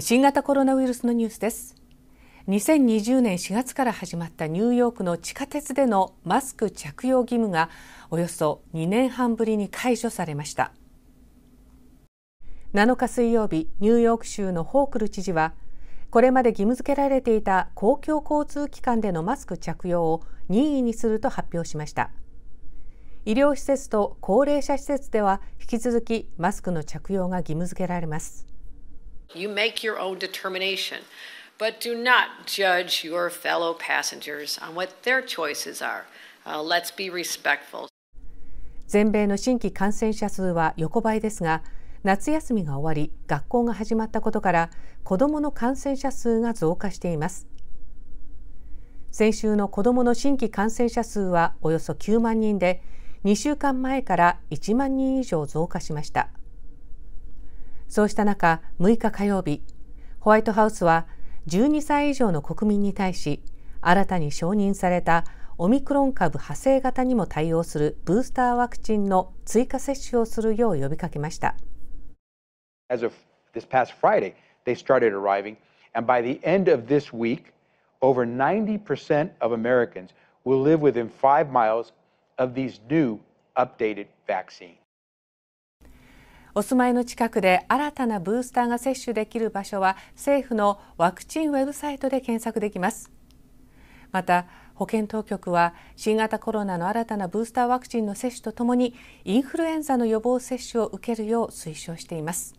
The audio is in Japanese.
新型コロナウイルスのニュースです2020年4月から始まったニューヨークの地下鉄でのマスク着用義務がおよそ2年半ぶりに解除されました7日水曜日ニューヨーク州のホークル知事はこれまで義務付けられていた公共交通機関でのマスク着用を任意にすると発表しました医療施設と高齢者施設では引き続きマスクの着用が義務付けられます You make your own determination, but do not judge your fellow passengers on what their choices are. Uh, let's be respectful. 全米の新規感染者数は横ばいですが夏休みが終わり学校が始まったことから子どもの感染者数が増加しています先週の子どもの新規感染者数はおよそ9万人で2週間前から1万人以上増加しました。そうした中、6日火曜日、ホワイトハウスは12歳以上の国民に対し、新たに承認されたオミクロン株派生型にも対応するブースターワクチンの追加接種をするよう呼びかけました。As of this past Friday, they started arriving, and by the end of this week, over 90% of Americans will live within five miles of these new updated vaccines. お住まいの近くで新たなブースターが接種できる場所は政府のワクチンウェブサイトで検索できますまた保健当局は新型コロナの新たなブースターワクチンの接種とともにインフルエンザの予防接種を受けるよう推奨しています